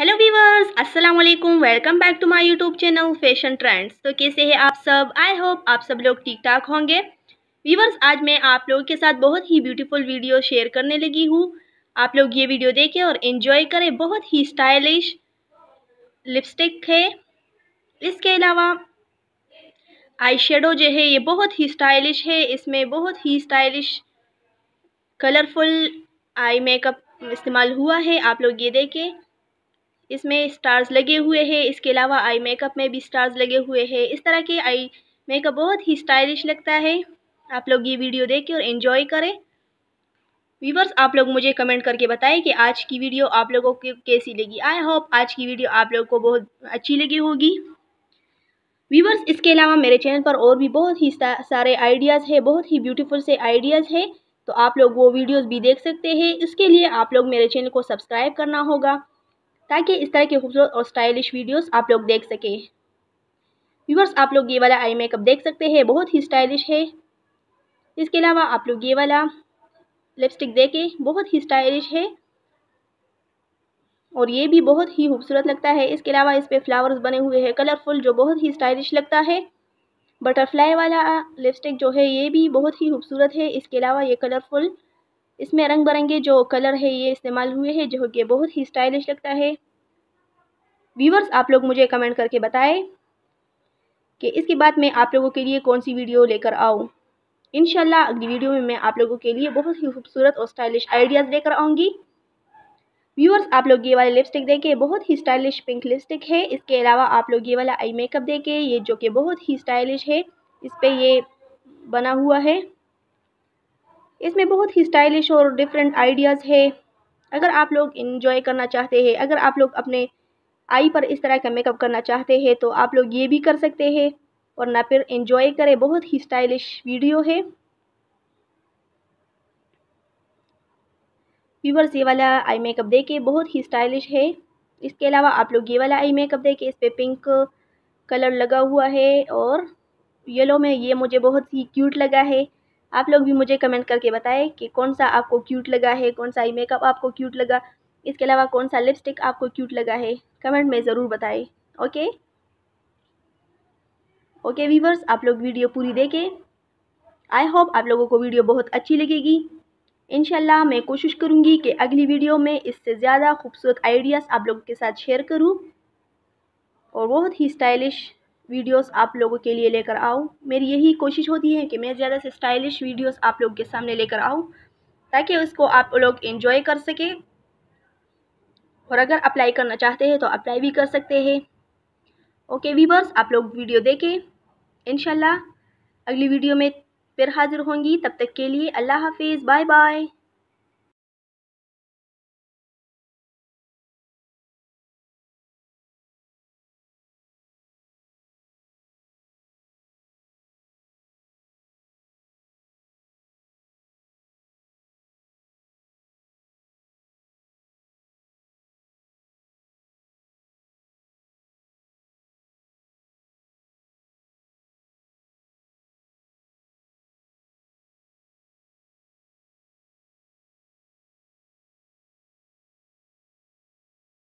hello viewers अस्सलाम वालेकुम welcome back to my YouTube channel fashion trends तो कैसे हैं आप सब आई होप आप सब लोग ठीक ठाक होंगे वीवर्स आज मैं आप लोगों के साथ बहुत ही ब्यूटीफुल वीडियो शेयर करने लगी हूँ आप लोग ये वीडियो देखें और इन्जॉय करें बहुत ही स्टाइलिश लिपस्टिक है इसके अलावा आई शेडो जो है ये बहुत ही स्टाइलिश है इसमें बहुत ही स्टाइलिश कलरफुल आई मेकअप इस्तेमाल हुआ है आप लोग ये देखें इसमें स्टार्स लगे हुए हैं इसके अलावा आई मेकअप में भी स्टार्स लगे हुए हैं इस तरह के आई मेकअप बहुत ही स्टाइलिश लगता है आप लोग ये वीडियो देखें और इन्जॉय करें व्यूवर्स आप लोग मुझे कमेंट करके बताएं कि आज की वीडियो आप लोगों को कैसी लगी आई होप आज की वीडियो आप लोगों को बहुत अच्छी लगी होगी व्यूवर्स इसके अलावा मेरे चैनल पर और भी बहुत ही सारे आइडियाज़ है बहुत ही ब्यूटीफुल से आइडियाज़ हैं तो आप लोग वो वीडियोस भी देख सकते हैं इसके लिए आप लोग मेरे चैनल को सब्सक्राइब करना होगा ताकि इस तरह की खूबसूरत और स्टाइलिश वीडियोस आप लोग देख सकें व्यूवर्स आप लोग ये वाला आई मेकअप देख सकते हैं बहुत ही स्टाइलिश है इसके अलावा आप लोग ये वाला लिपस्टिक देखें बहुत ही स्टाइलिश है और ये भी बहुत ही खूबसूरत लगता है इसके अलावा इस पर फ्लावर्स बने हुए हैं कलरफुल जो बहुत ही स्टाइलिश लगता है बटरफ्लाई वाला लिपस्टिक जो है ये भी बहुत ही खूबसूरत है इसके अलावा ये कलरफुल इसमें रंग बिरंगे जो कलर है ये इस्तेमाल हुए हैं जो कि बहुत ही स्टाइलिश लगता है व्यूवर्स आप लोग मुझे कमेंट करके बताएं कि इसके बाद मैं आप लोगों के लिए कौन सी वीडियो लेकर आऊँ इन अगली वीडियो में मैं आप लोगों के लिए बहुत ही खूबसूरत और स्टाइलिश आइडियाज़ लेकर आऊँगी व्यूअर्स आप लोग ये वाले लिपस्टिक देखें बहुत ही स्टाइलिश पिंक लिपस्टिक है इसके अलावा आप लोग ये वाला आई मेकअप देखें ये जो कि बहुत ही स्टाइलिश है इस पर ये बना हुआ है इसमें बहुत ही स्टाइलिश और डिफरेंट आइडियाज़ है अगर आप लोग इन्जॉय करना चाहते हैं अगर आप लोग अपने आई पर इस तरह का मेकअप करना चाहते हैं तो आप लोग ये भी कर सकते हैं और ना फिर इन्जॉय करें बहुत ही स्टाइलिश वीडियो है व्यूवर्स ये वाला आई मेकअप देखे बहुत ही स्टाइलिश है इसके अलावा आप लोग ये वाला आई मेकअप देखे इस पर पिंक कलर लगा हुआ है और येलो में ये मुझे बहुत ही क्यूट लगा है आप लोग भी मुझे कमेंट करके बताएं कि कौन सा आपको क्यूट लगा है कौन सा आई मेकअप आपको क्यूट लगा इसके अलावा कौन सा लिपस्टिक आपको क्यूट लगा है कमेंट में ज़रूर बताएं ओके ओके वीवर्स आप लोग वीडियो पूरी देखें आई होप आप लोगों को वीडियो बहुत अच्छी लगेगी इनशाला मैं कोशिश करूँगी कि अगली वीडियो में इससे ज़्यादा खूबसूरत आइडियाज़ आप लोगों के साथ शेयर करूँ और बहुत ही स्टाइलिश वीडियोस आप लोगों के लिए लेकर आऊँ मेरी यही कोशिश होती है कि मैं ज़्यादा से स्टाइलिश वीडियोस आप लोगों के सामने लेकर आऊँ ताकि उसको आप लोग इन्जॉय कर सकें और अगर अप्लाई करना चाहते हैं तो अप्लाई भी कर सकते हैं ओके वीवर्स आप लोग वीडियो देखें इन अगली वीडियो में फिर हाजिर होंगी तब तक के लिए अल्लाह हाफिज़ बाय बाय